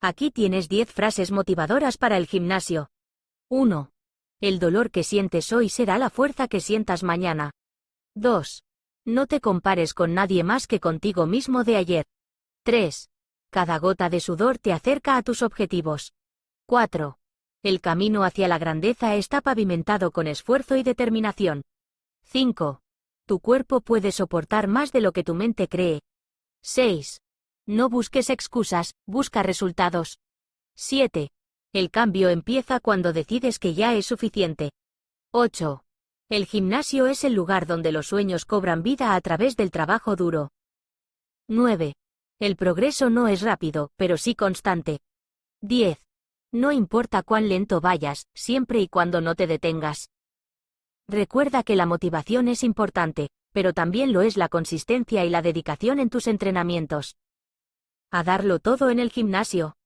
Aquí tienes 10 frases motivadoras para el gimnasio. 1. El dolor que sientes hoy será la fuerza que sientas mañana. 2. No te compares con nadie más que contigo mismo de ayer. 3. Cada gota de sudor te acerca a tus objetivos. 4. El camino hacia la grandeza está pavimentado con esfuerzo y determinación. 5. Tu cuerpo puede soportar más de lo que tu mente cree. 6. No busques excusas, busca resultados. 7. El cambio empieza cuando decides que ya es suficiente. 8. El gimnasio es el lugar donde los sueños cobran vida a través del trabajo duro. 9. El progreso no es rápido, pero sí constante. 10. No importa cuán lento vayas, siempre y cuando no te detengas. Recuerda que la motivación es importante, pero también lo es la consistencia y la dedicación en tus entrenamientos a darlo todo en el gimnasio.